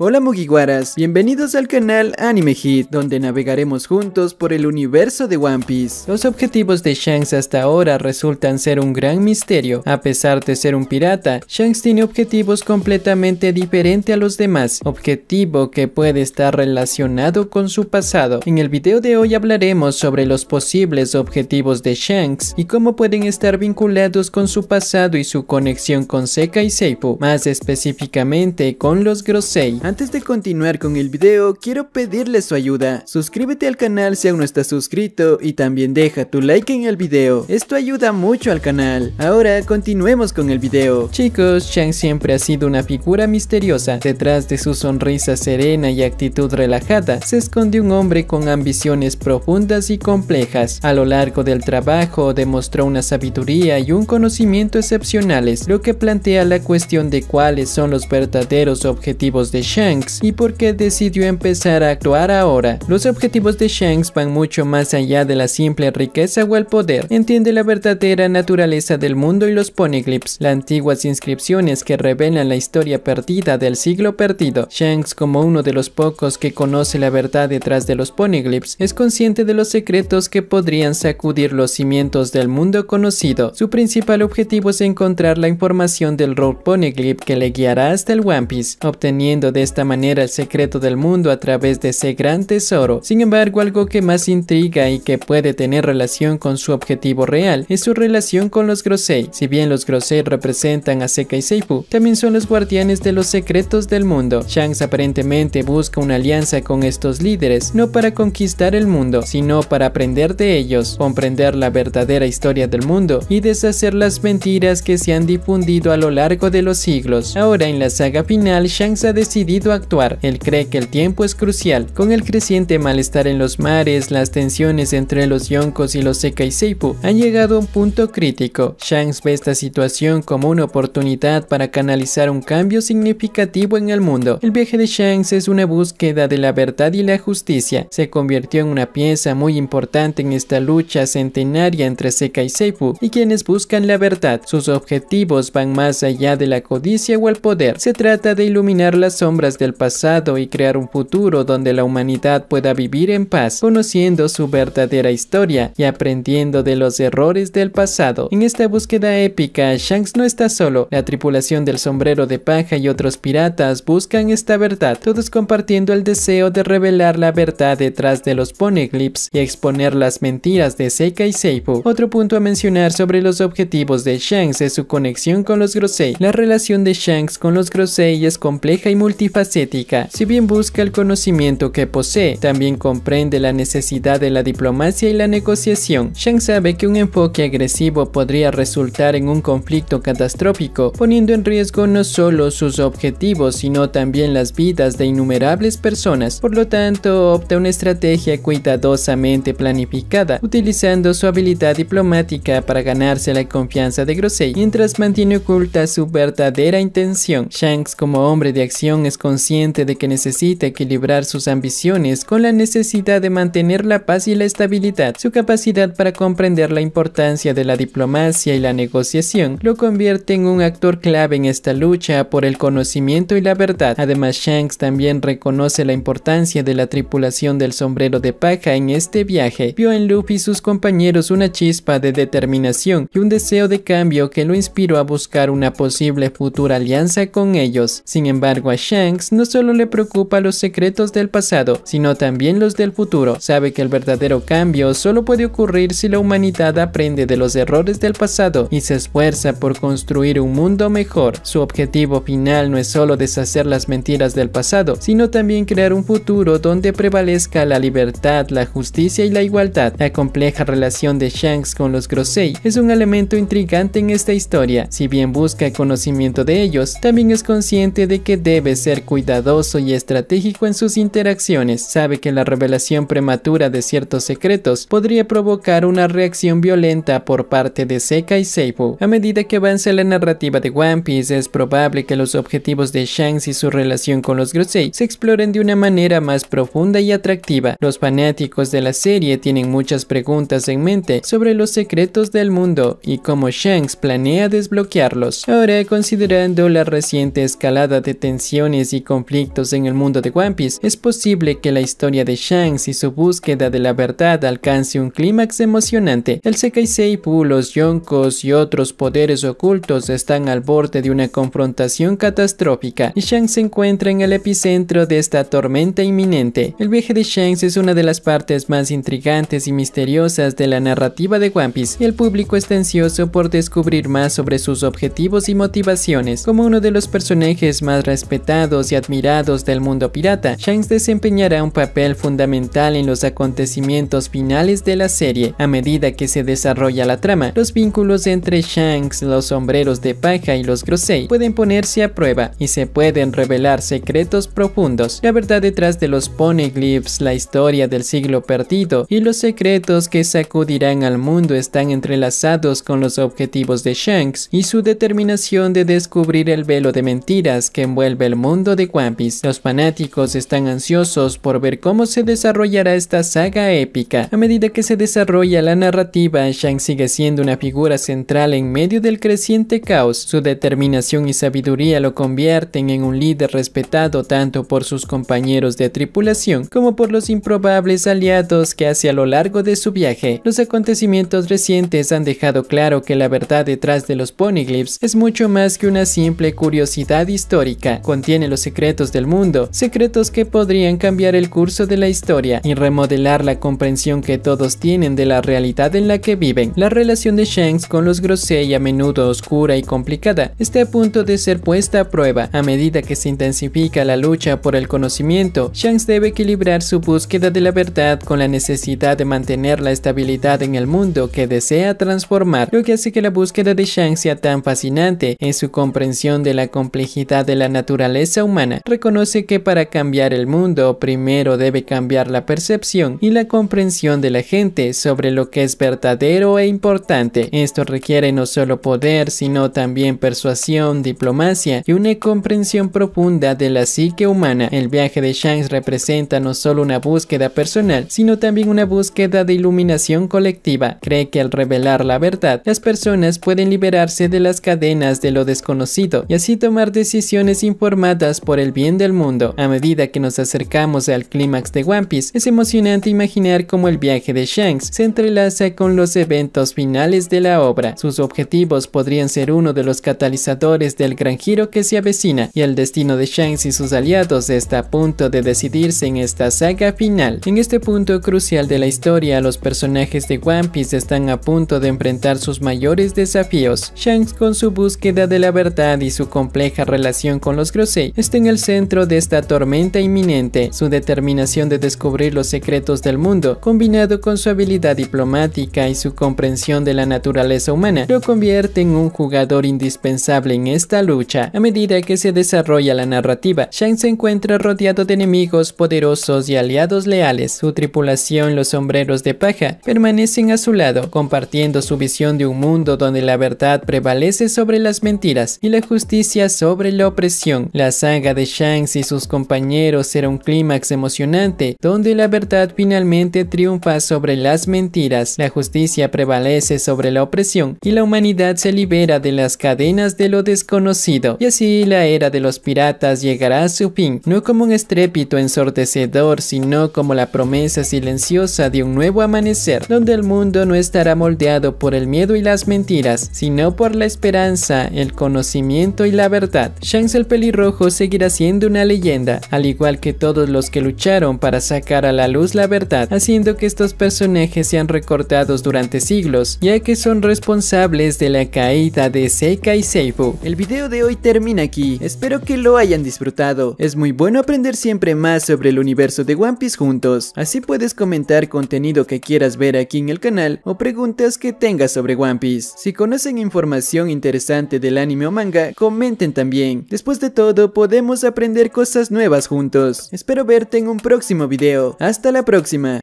Hola Mugiwaras, bienvenidos al canal Anime Hit, donde navegaremos juntos por el universo de One Piece. Los objetivos de Shanks hasta ahora resultan ser un gran misterio. A pesar de ser un pirata, Shanks tiene objetivos completamente diferentes a los demás, objetivo que puede estar relacionado con su pasado. En el video de hoy hablaremos sobre los posibles objetivos de Shanks y cómo pueden estar vinculados con su pasado y su conexión con seca y Seipu, más específicamente con los Grosei. Antes de continuar con el video, quiero pedirles su ayuda. Suscríbete al canal si aún no estás suscrito y también deja tu like en el video. Esto ayuda mucho al canal. Ahora continuemos con el video. Chicos, Chang siempre ha sido una figura misteriosa. Detrás de su sonrisa serena y actitud relajada, se esconde un hombre con ambiciones profundas y complejas. A lo largo del trabajo demostró una sabiduría y un conocimiento excepcionales, lo que plantea la cuestión de cuáles son los verdaderos objetivos de Chang Shanks y por qué decidió empezar a actuar ahora. Los objetivos de Shanks van mucho más allá de la simple riqueza o el poder. Entiende la verdadera naturaleza del mundo y los poneglyphs, las antiguas inscripciones que revelan la historia perdida del siglo perdido. Shanks, como uno de los pocos que conoce la verdad detrás de los poneglyphs, es consciente de los secretos que podrían sacudir los cimientos del mundo conocido. Su principal objetivo es encontrar la información del Road Poneglyph que le guiará hasta el One Piece, obteniendo de esta manera el secreto del mundo a través de ese gran tesoro. Sin embargo, algo que más intriga y que puede tener relación con su objetivo real es su relación con los Grosei. Si bien los Grosei representan a Seika y Seifu, también son los guardianes de los secretos del mundo. Shanks aparentemente busca una alianza con estos líderes, no para conquistar el mundo, sino para aprender de ellos, comprender la verdadera historia del mundo y deshacer las mentiras que se han difundido a lo largo de los siglos. Ahora en la saga final, Shanks ha decidido actuar. Él cree que el tiempo es crucial. Con el creciente malestar en los mares, las tensiones entre los yonkos y los y seipu han llegado a un punto crítico. Shanks ve esta situación como una oportunidad para canalizar un cambio significativo en el mundo. El viaje de Shanks es una búsqueda de la verdad y la justicia. Se convirtió en una pieza muy importante en esta lucha centenaria entre y seipu y quienes buscan la verdad. Sus objetivos van más allá de la codicia o el poder. Se trata de iluminar las sombras del pasado y crear un futuro donde la humanidad pueda vivir en paz, conociendo su verdadera historia y aprendiendo de los errores del pasado. En esta búsqueda épica, Shanks no está solo. La tripulación del sombrero de paja y otros piratas buscan esta verdad, todos compartiendo el deseo de revelar la verdad detrás de los poneglyphs y exponer las mentiras de Seika y Seifu. Otro punto a mencionar sobre los objetivos de Shanks es su conexión con los Grosei. La relación de Shanks con los Grosei es compleja y multi multifacética. Si bien busca el conocimiento que posee, también comprende la necesidad de la diplomacia y la negociación. Shanks sabe que un enfoque agresivo podría resultar en un conflicto catastrófico, poniendo en riesgo no solo sus objetivos, sino también las vidas de innumerables personas. Por lo tanto, opta una estrategia cuidadosamente planificada, utilizando su habilidad diplomática para ganarse la confianza de Grosei, mientras mantiene oculta su verdadera intención. Shanks como hombre de acción es consciente de que necesita equilibrar sus ambiciones con la necesidad de mantener la paz y la estabilidad. Su capacidad para comprender la importancia de la diplomacia y la negociación lo convierte en un actor clave en esta lucha por el conocimiento y la verdad. Además, Shanks también reconoce la importancia de la tripulación del sombrero de paja en este viaje. Vio en Luffy y sus compañeros una chispa de determinación y un deseo de cambio que lo inspiró a buscar una posible futura alianza con ellos. Sin embargo, a Shanks Shanks no solo le preocupa los secretos del pasado, sino también los del futuro. Sabe que el verdadero cambio solo puede ocurrir si la humanidad aprende de los errores del pasado y se esfuerza por construir un mundo mejor. Su objetivo final no es solo deshacer las mentiras del pasado, sino también crear un futuro donde prevalezca la libertad, la justicia y la igualdad. La compleja relación de Shanks con los Grosei es un elemento intrigante en esta historia. Si bien busca conocimiento de ellos, también es consciente de que debe ser cuidadoso y estratégico en sus interacciones. Sabe que la revelación prematura de ciertos secretos podría provocar una reacción violenta por parte de Seika y Seibu. A medida que avanza la narrativa de One Piece, es probable que los objetivos de Shanks y su relación con los Grosei se exploren de una manera más profunda y atractiva. Los fanáticos de la serie tienen muchas preguntas en mente sobre los secretos del mundo y cómo Shanks planea desbloquearlos. Ahora, considerando la reciente escalada de tensiones y conflictos en el mundo de One Piece, es posible que la historia de Shanks y su búsqueda de la verdad alcance un clímax emocionante. El Sekai-seibu, los Yonkos y otros poderes ocultos están al borde de una confrontación catastrófica y Shanks se encuentra en el epicentro de esta tormenta inminente. El viaje de Shanks es una de las partes más intrigantes y misteriosas de la narrativa de One Piece y el público está ansioso por descubrir más sobre sus objetivos y motivaciones. Como uno de los personajes más respetados y admirados del mundo pirata, Shanks desempeñará un papel fundamental en los acontecimientos finales de la serie. A medida que se desarrolla la trama, los vínculos entre Shanks, los sombreros de paja y los Grosei pueden ponerse a prueba y se pueden revelar secretos profundos. La verdad detrás de los poneglyphs, la historia del siglo perdido y los secretos que sacudirán al mundo están entrelazados con los objetivos de Shanks y su determinación de descubrir el velo de mentiras que envuelve el mundo de One Los fanáticos están ansiosos por ver cómo se desarrollará esta saga épica. A medida que se desarrolla la narrativa, Shang sigue siendo una figura central en medio del creciente caos. Su determinación y sabiduría lo convierten en un líder respetado tanto por sus compañeros de tripulación como por los improbables aliados que hace a lo largo de su viaje. Los acontecimientos recientes han dejado claro que la verdad detrás de los poneglyphs es mucho más que una simple curiosidad histórica. Contiene los secretos del mundo, secretos que podrían cambiar el curso de la historia y remodelar la comprensión que todos tienen de la realidad en la que viven. La relación de Shanks con los Grosei a menudo oscura y complicada está a punto de ser puesta a prueba. A medida que se intensifica la lucha por el conocimiento, Shanks debe equilibrar su búsqueda de la verdad con la necesidad de mantener la estabilidad en el mundo que desea transformar, lo que hace que la búsqueda de Shanks sea tan fascinante en su comprensión de la complejidad de la naturaleza humana, reconoce que para cambiar el mundo primero debe cambiar la percepción y la comprensión de la gente sobre lo que es verdadero e importante. Esto requiere no solo poder, sino también persuasión, diplomacia y una comprensión profunda de la psique humana. El viaje de Shanks representa no solo una búsqueda personal, sino también una búsqueda de iluminación colectiva. Cree que al revelar la verdad, las personas pueden liberarse de las cadenas de lo desconocido y así tomar decisiones informadas por el bien del mundo. A medida que nos acercamos al clímax de One Piece, es emocionante imaginar cómo el viaje de Shanks se entrelaza con los eventos finales de la obra. Sus objetivos podrían ser uno de los catalizadores del gran giro que se avecina, y el destino de Shanks y sus aliados está a punto de decidirse en esta saga final. En este punto crucial de la historia, los personajes de One Piece están a punto de enfrentar sus mayores desafíos. Shanks con su búsqueda de la verdad y su compleja relación con los Grosei, está en el centro de esta tormenta inminente. Su determinación de descubrir los secretos del mundo, combinado con su habilidad diplomática y su comprensión de la naturaleza humana, lo convierte en un jugador indispensable en esta lucha. A medida que se desarrolla la narrativa, Shang se encuentra rodeado de enemigos poderosos y aliados leales. Su tripulación, los sombreros de paja, permanecen a su lado, compartiendo su visión de un mundo donde la verdad prevalece sobre las mentiras y la justicia sobre la opresión de Shanks y sus compañeros será un clímax emocionante, donde la verdad finalmente triunfa sobre las mentiras, la justicia prevalece sobre la opresión y la humanidad se libera de las cadenas de lo desconocido. Y así la era de los piratas llegará a su fin, no como un estrépito ensordecedor, sino como la promesa silenciosa de un nuevo amanecer, donde el mundo no estará moldeado por el miedo y las mentiras, sino por la esperanza, el conocimiento y la verdad. Shanks el pelirrojo seguirá siendo una leyenda, al igual que todos los que lucharon para sacar a la luz la verdad, haciendo que estos personajes sean recortados durante siglos, ya que son responsables de la caída de Seika y Seifu. El video de hoy termina aquí, espero que lo hayan disfrutado. Es muy bueno aprender siempre más sobre el universo de One Piece juntos, así puedes comentar contenido que quieras ver aquí en el canal o preguntas que tengas sobre One Piece. Si conocen información interesante del anime o manga, comenten también. Después de todo, podemos aprender cosas nuevas juntos. Espero verte en un próximo video. Hasta la próxima.